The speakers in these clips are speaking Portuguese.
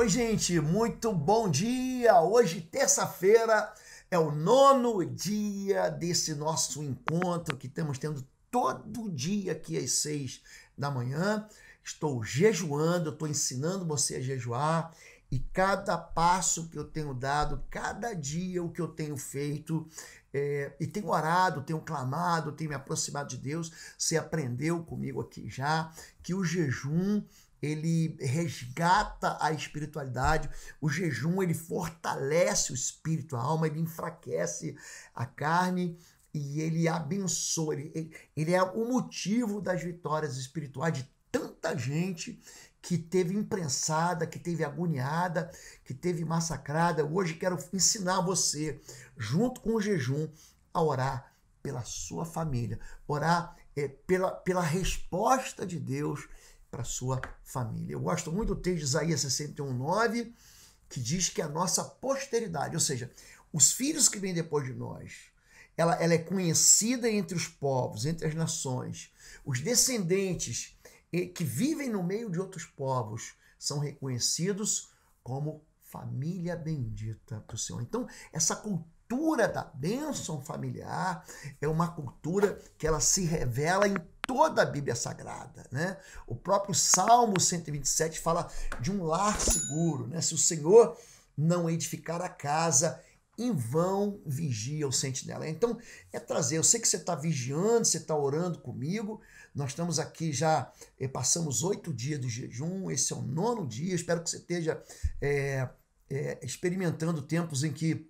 Oi, gente, muito bom dia! Hoje, terça-feira, é o nono dia desse nosso encontro que estamos tendo todo dia aqui às seis da manhã. Estou jejuando, estou ensinando você a jejuar e cada passo que eu tenho dado, cada dia o que eu tenho feito, é, e tenho orado, tenho clamado, tenho me aproximado de Deus. Você aprendeu comigo aqui já que o jejum ele resgata a espiritualidade, o jejum ele fortalece o espírito, a alma, ele enfraquece a carne e ele abençoa, ele, ele é o motivo das vitórias espirituais de tanta gente que teve imprensada, que teve agoniada, que teve massacrada. Hoje quero ensinar você, junto com o jejum, a orar pela sua família, orar é, pela, pela resposta de Deus para sua família. Eu gosto muito do texto de Isaías 61, 9, que diz que a nossa posteridade, ou seja, os filhos que vêm depois de nós, ela, ela é conhecida entre os povos, entre as nações. Os descendentes que vivem no meio de outros povos são reconhecidos como família bendita para o Senhor. Então, essa cultura da bênção familiar é uma cultura que ela se revela em toda a Bíblia Sagrada, né? O próprio Salmo 127 fala de um lar seguro, né? Se o Senhor não edificar a casa, em vão vigia o sentinela. Então, é trazer. Eu sei que você está vigiando, você está orando comigo. Nós estamos aqui já, eh, passamos oito dias do jejum, esse é o nono dia. Espero que você esteja é, é, experimentando tempos em que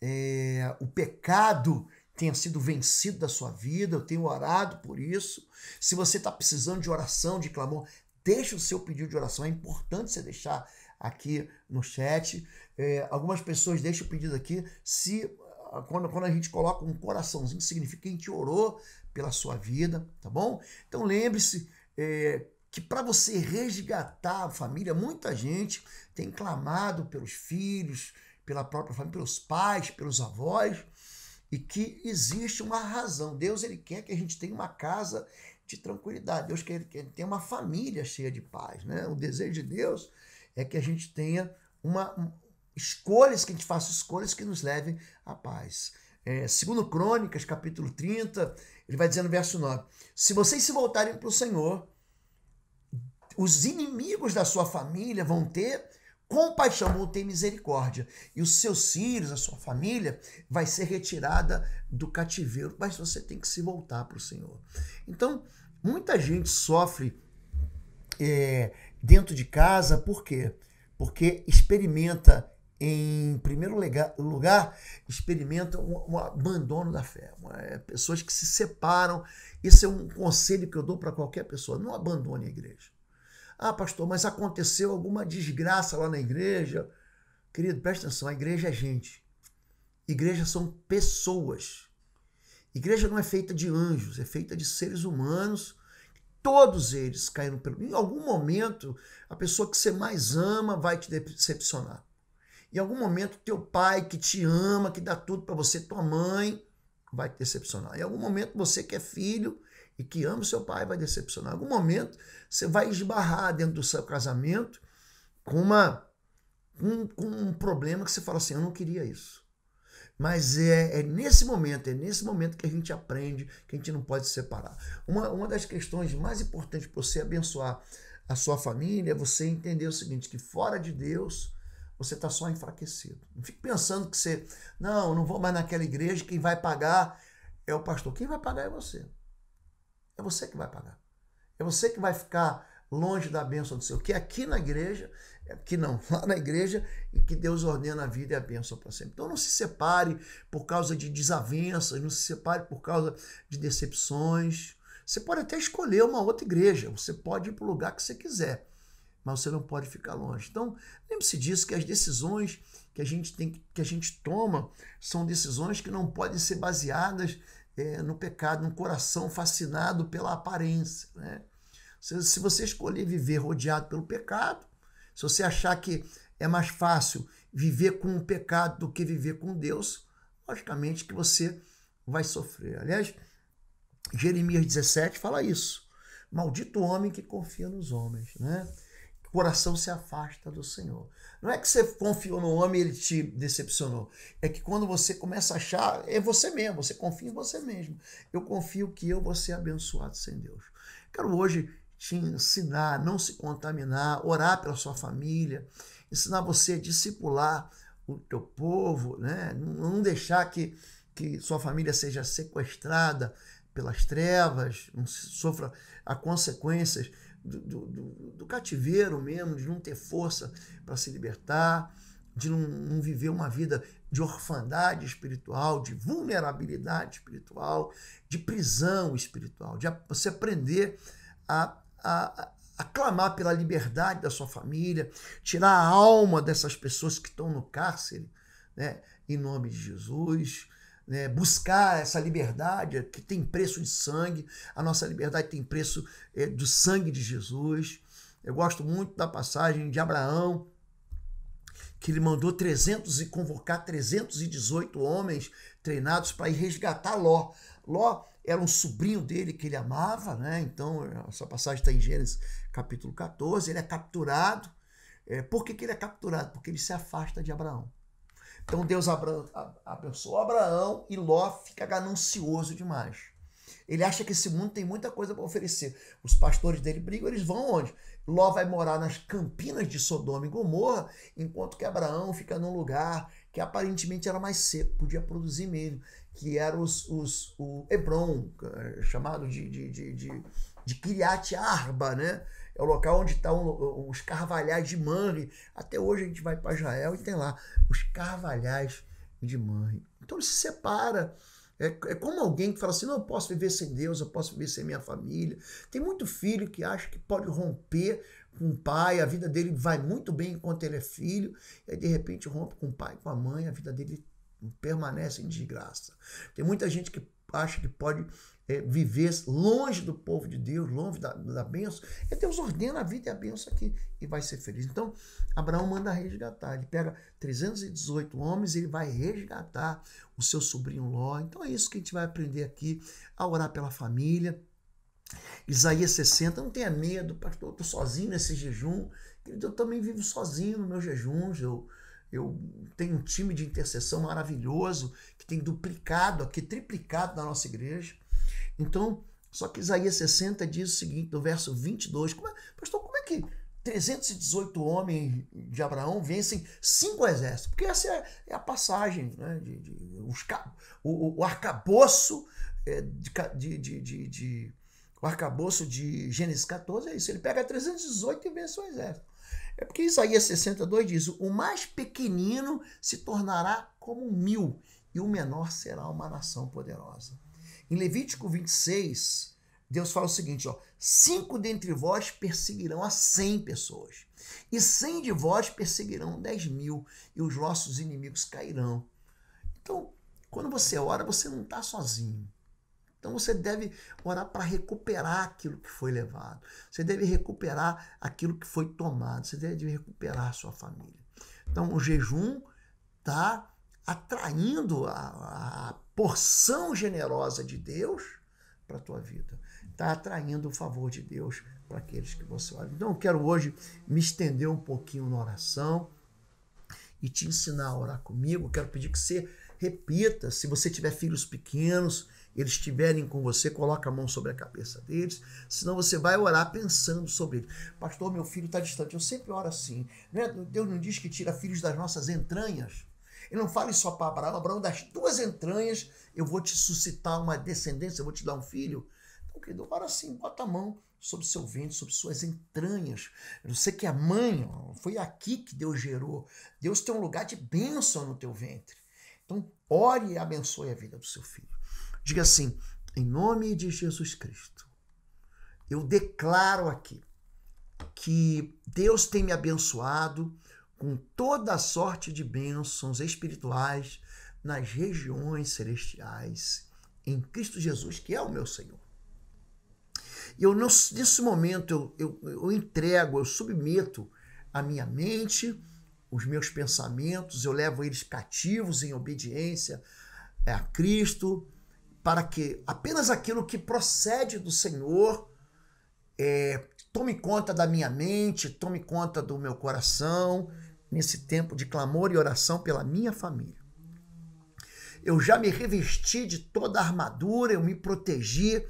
é, o pecado tenha sido vencido da sua vida. Eu tenho orado por isso. Se você está precisando de oração, de clamor, deixa o seu pedido de oração. É importante você deixar aqui no chat. É, algumas pessoas deixam o pedido aqui. Se ah, quando, quando a gente coloca um coraçãozinho, significa que a gente orou pela sua vida, tá bom? Então lembre-se é, que para você resgatar a família, muita gente tem clamado pelos filhos, pela própria família, pelos pais, pelos avós e que existe uma razão. Deus ele quer que a gente tenha uma casa de tranquilidade. Deus quer que a gente tenha uma família cheia de paz, né? O desejo de Deus é que a gente tenha uma um, escolhas que a gente faça escolhas que nos levem à paz. É, segundo Crônicas, capítulo 30, ele vai dizer no verso 9: Se vocês se voltarem para o Senhor, os inimigos da sua família vão ter compaixão, vão ter misericórdia. E os seus filhos, a sua família, vai ser retirada do cativeiro, mas você tem que se voltar para o Senhor. Então, muita gente sofre é, dentro de casa, por quê? Porque experimenta, em primeiro lugar, experimenta um, um abandono da fé. É, pessoas que se separam. Esse é um conselho que eu dou para qualquer pessoa: não abandone a igreja. Ah, pastor, mas aconteceu alguma desgraça lá na igreja. Querido, presta atenção: a igreja é gente, igreja são pessoas. Igreja não é feita de anjos, é feita de seres humanos. Todos eles caíram pelo. Em algum momento, a pessoa que você mais ama vai te decepcionar. Em algum momento, teu pai que te ama, que dá tudo para você, tua mãe, vai te decepcionar. Em algum momento, você que é filho, e que ama o seu pai vai decepcionar. Em algum momento você vai esbarrar dentro do seu casamento com, uma, um, com um problema que você fala assim: eu não queria isso. Mas é, é, nesse momento, é nesse momento que a gente aprende que a gente não pode se separar. Uma, uma das questões mais importantes para você abençoar a sua família é você entender o seguinte: que fora de Deus você está só enfraquecido. Não fique pensando que você, não, não vou mais naquela igreja, quem vai pagar é o pastor. Quem vai pagar é você. É você que vai pagar. É você que vai ficar longe da bênção do seu, que é aqui na igreja, é que não, lá na igreja, e que Deus ordena a vida e a bênção para sempre. Então não se separe por causa de desavenças, não se separe por causa de decepções. Você pode até escolher uma outra igreja, você pode ir para o lugar que você quiser, mas você não pode ficar longe. Então, lembre-se disso que as decisões que a gente tem que a gente toma são decisões que não podem ser baseadas é, no pecado, um coração fascinado pela aparência. Né? Se, se você escolher viver rodeado pelo pecado, se você achar que é mais fácil viver com o pecado do que viver com Deus, logicamente que você vai sofrer. Aliás, Jeremias 17 fala isso. Maldito homem que confia nos homens, né? coração se afasta do Senhor. Não é que você confiou no homem e ele te decepcionou. É que quando você começa a achar, é você mesmo, você confia em você mesmo. Eu confio que eu vou ser abençoado sem Deus. Quero hoje te ensinar, não se contaminar, orar pela sua família, ensinar você a discipular o teu povo, né? não deixar que, que sua família seja sequestrada pelas trevas, não sofra as consequências do, do, do, cativeiro mesmo, de não ter força para se libertar, de não, não viver uma vida de orfandade espiritual, de vulnerabilidade espiritual, de prisão espiritual, de você aprender a, a, a clamar pela liberdade da sua família, tirar a alma dessas pessoas que estão no cárcere, né? em nome de Jesus, né, buscar essa liberdade que tem preço de sangue, a nossa liberdade tem preço é, do sangue de Jesus. Eu gosto muito da passagem de Abraão, que ele mandou 300 e convocar 318 homens treinados para ir resgatar Ló. Ló era um sobrinho dele que ele amava, né? Então, essa passagem está em Gênesis capítulo 14. Ele é capturado. É, por que, que ele é capturado? Porque ele se afasta de Abraão. Então Deus abençoou Abraão e Ló fica ganancioso demais. Ele acha que esse mundo tem muita coisa para oferecer. Os pastores dele brigam, eles vão onde? Ló vai morar nas campinas de Sodoma e Gomorra, enquanto que Abraão fica num lugar que aparentemente era mais seco, podia produzir mesmo, que era os, os, o Hebron, eh, chamado de, de, de, de de Kiryat Arba, né? É o local onde estão tá um, os carvalhais de Manre. Até hoje a gente vai para Israel e tem lá os carvalhais de Manre. Então ele se separa. É, é como alguém que fala assim: não, eu posso viver sem Deus, eu posso viver sem minha família. Tem muito filho que acha que pode romper com o pai, a vida dele vai muito bem enquanto ele é filho, e aí de repente rompe com o pai, com a mãe, a vida dele permanece em desgraça. Tem muita gente que acha que pode é, viver longe do povo de Deus, longe da, da É E Deus ordena a vida e a benção aqui e vai ser feliz. Então, Abraão manda resgatar. Ele pega 318 homens e ele vai resgatar o seu sobrinho Ló. Então, é isso que a gente vai aprender aqui, a orar pela família. Isaías 60, não tenha medo, pastor, eu estou sozinho nesse jejum. Eu também vivo sozinho nos meus jejuns, eu eu tenho um time de intercessão maravilhoso que tem duplicado, aqui triplicado na nossa igreja. Então, só que Isaías 60 diz o seguinte, no verso 22, como é, pastor, como é que 318 homens de Abraão vencem cinco exércitos? Porque essa é, é a passagem, né, de, de os, o, o arcabouço é, de, de, de, de, o arcabouço de Gênesis 14 é isso, ele pega 318 e vence o exército. É porque Isaías 62 diz: O mais pequenino se tornará como mil, e o menor será uma nação poderosa. Em Levítico 26, Deus fala o seguinte: ó, cinco dentre vós perseguirão a cem pessoas, e cem de vós perseguirão dez mil, e os vossos inimigos cairão. Então, quando você ora, você não está sozinho. Então você deve orar para recuperar aquilo que foi levado. Você deve recuperar aquilo que foi tomado. Você deve recuperar a sua família. Então o jejum está atraindo a, a, porção generosa de Deus para a tua vida. Está atraindo o favor de Deus para aqueles que você olha. Então eu quero hoje me estender um pouquinho na oração e te ensinar a orar comigo. Eu quero pedir que você repita, se você tiver filhos pequenos, eles estiverem com você, coloca a mão sobre a cabeça deles, senão você vai orar pensando sobre eles. Pastor, meu filho está distante. Eu sempre oro assim. Né? Deus não diz que tira filhos das nossas entranhas. Ele não fala só para Abraão, Abraão, das tuas entranhas eu vou te suscitar uma descendência, eu vou te dar um filho. Então, querido, ora assim, bota a mão sobre seu ventre, sobre suas entranhas. Eu sei que é mãe, foi aqui que Deus gerou. Deus tem um lugar de bênção no teu ventre. Então, ore e abençoe a vida do seu filho. Diga assim: em nome de Jesus Cristo, eu declaro aqui que Deus tem me abençoado com toda a sorte de bênçãos espirituais nas regiões celestiais em Cristo Jesus, que é o meu Senhor. E eu, nesse momento, eu, eu, eu entrego, eu submeto a minha mente, os meus pensamentos, eu levo eles cativos em obediência a Cristo, para que apenas aquilo que procede do Senhor é, tome conta da minha mente, tome conta do meu coração, nesse tempo de clamor e oração pela minha família. Eu já me revesti de toda a armadura, eu me protegi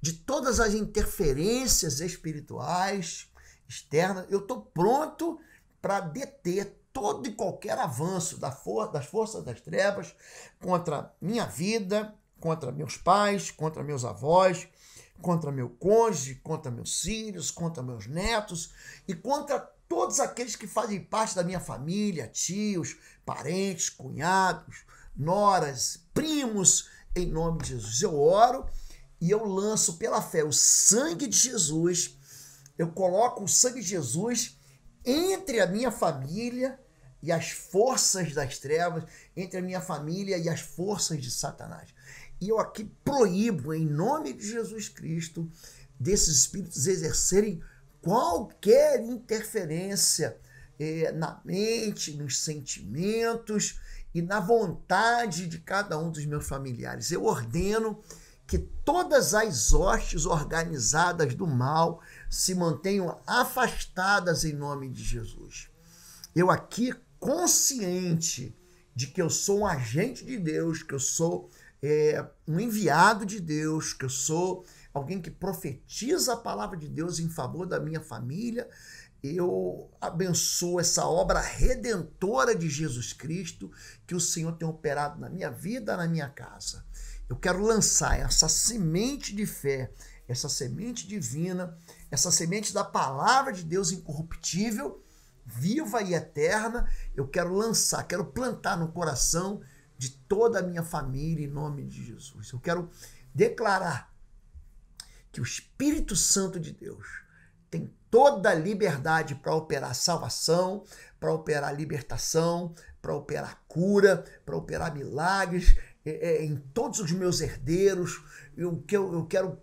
de todas as interferências espirituais externas. Eu estou pronto para deter todo e qualquer avanço das forças das trevas contra minha vida, contra meus pais, contra meus avós, contra meu cônjuge, contra meus filhos, contra meus netos e contra todos aqueles que fazem parte da minha família, tios, parentes, cunhados, noras, primos, em nome de Jesus. Eu oro e eu lanço pela fé o sangue de Jesus, eu coloco o sangue de Jesus entre a minha família e as forças das trevas, entre a minha família e as forças de Satanás. E eu aqui proíbo, em nome de Jesus Cristo, desses espíritos exercerem qualquer interferência é, na mente, nos sentimentos e na vontade de cada um dos meus familiares. Eu ordeno que todas as hostes organizadas do mal se mantenham afastadas em nome de Jesus. Eu aqui consciente de que eu sou um agente de Deus, que eu sou é, um enviado de Deus, que eu sou alguém que profetiza a palavra de Deus em favor da minha família, eu abençoo essa obra redentora de Jesus Cristo que o Senhor tem operado na minha vida, na minha casa. Eu quero lançar essa semente de fé, essa semente divina, essa semente da palavra de Deus incorruptível, viva e eterna. Eu quero lançar, quero plantar no coração de toda a minha família, em nome de Jesus. Eu quero declarar que o Espírito Santo de Deus tem toda a liberdade para operar salvação, para operar libertação, para operar cura, para operar milagres é, é, em todos os meus herdeiros. Eu, eu, eu quero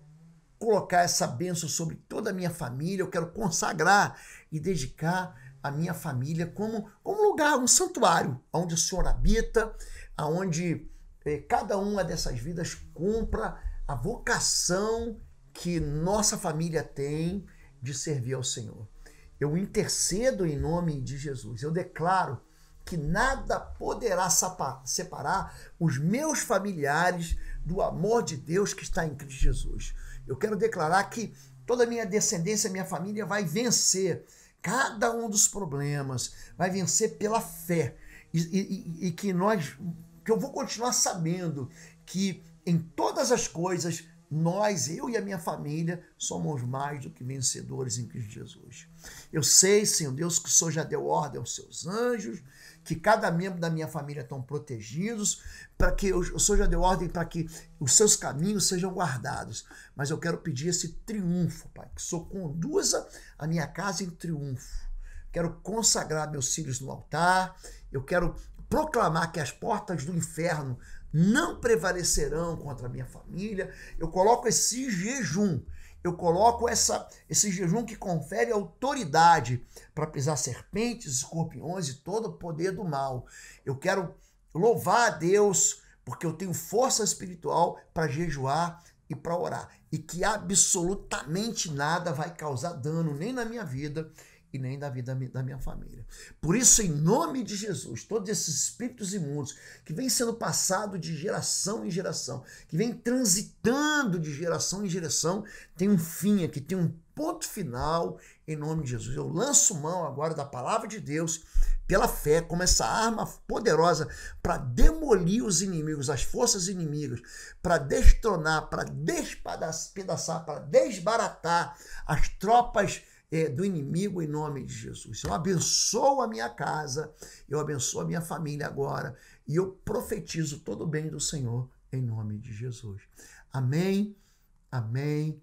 colocar essa bênção sobre toda a minha família, eu quero consagrar e dedicar a minha família como, como um lugar, um santuário, onde o Senhor habita, aonde eh, cada uma dessas vidas cumpra a vocação que nossa família tem de servir ao Senhor. Eu intercedo em nome de Jesus. Eu declaro que nada poderá separar os meus familiares do amor de Deus que está em Cristo Jesus. Eu quero declarar que toda a minha descendência, minha família vai vencer cada um dos problemas, vai vencer pela fé. E, e, e que nós porque eu vou continuar sabendo que em todas as coisas, nós, eu e a minha família, somos mais do que vencedores em Cristo Jesus. Eu sei, Senhor Deus, que o Senhor já deu ordem aos seus anjos, que cada membro da minha família estão protegidos, para que o Senhor já deu ordem para que os seus caminhos sejam guardados. Mas eu quero pedir esse triunfo, Pai, que o Senhor conduza a minha casa em triunfo. Quero consagrar meus filhos no altar, eu quero proclamar que as portas do inferno não prevalecerão contra a minha família. Eu coloco esse jejum, eu coloco essa, esse jejum que confere autoridade para pisar serpentes, escorpiões e todo o poder do mal. Eu quero louvar a Deus porque eu tenho força espiritual para jejuar e para orar. E que absolutamente nada vai causar dano nem na minha vida e nem da vida da minha família. Por isso, em nome de Jesus, todos esses espíritos imundos que vêm sendo passado de geração em geração, que vêm transitando de geração em geração, tem um fim aqui, tem um ponto final em nome de Jesus. Eu lanço mão agora da palavra de Deus pela fé, como essa arma poderosa para demolir os inimigos, as forças inimigas, para destronar, para despedaçar, para desbaratar as tropas é, do inimigo em nome de Jesus. Eu abençoo a minha casa, eu abençoo a minha família agora e eu profetizo todo o bem do Senhor em nome de Jesus. Amém, amém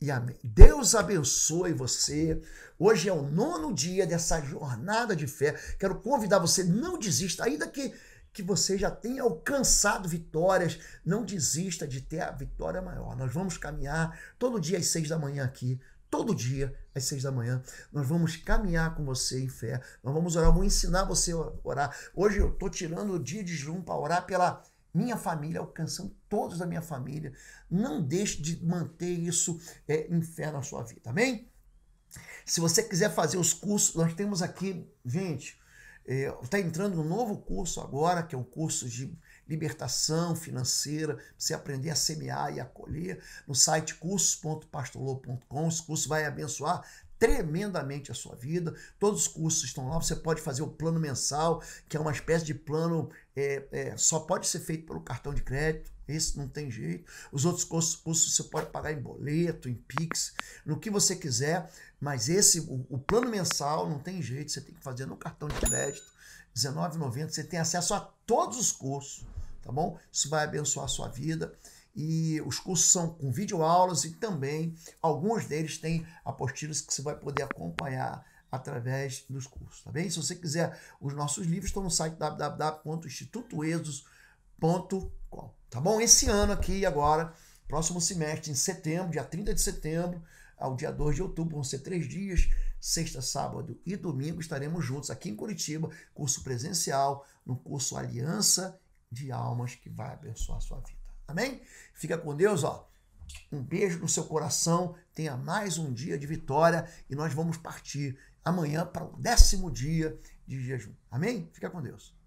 e amém. Deus abençoe você. Hoje é o nono dia dessa jornada de fé. Quero convidar você, não desista, ainda que que você já tenha alcançado vitórias, não desista de ter a vitória maior. Nós vamos caminhar todo dia às seis da manhã aqui todo dia às seis da manhã. Nós vamos caminhar com você em fé. Nós vamos orar, vamos ensinar você a orar. Hoje eu estou tirando o dia de jejum para orar pela minha família, alcançando todos da minha família. Não deixe de manter isso é, em fé na sua vida, amém? Se você quiser fazer os cursos, nós temos aqui, gente, está é, tá entrando um novo curso agora, que é o um curso de libertação financeira, você aprender a semear e a colher no site cursos.pastolou.com. Esse curso vai abençoar tremendamente a sua vida. Todos os cursos estão lá. Você pode fazer o plano mensal, que é uma espécie de plano, é, é, só pode ser feito pelo cartão de crédito. Esse não tem jeito. Os outros cursos, cursos você pode pagar em boleto, em Pix, no que você quiser, mas esse, o, o plano mensal, não tem jeito. Você tem que fazer no cartão de crédito noventa Você tem acesso a todos os cursos, tá bom? Isso vai abençoar a sua vida. E os cursos são com videoaulas e também alguns deles têm apostilas que você vai poder acompanhar através dos cursos, tá bem? Se você quiser, os nossos livros estão no site www.institutoexos.com, tá bom? Esse ano aqui agora, próximo semestre, em setembro, dia 30 de setembro ao dia 2 de outubro, vão ser três dias sexta, sábado e domingo estaremos juntos aqui em Curitiba, curso presencial, no curso Aliança de Almas, que vai abençoar a sua vida. Amém? Fica com Deus, ó. Um beijo no seu coração, tenha mais um dia de vitória e nós vamos partir amanhã para o décimo dia de jejum. Amém? Fica com Deus.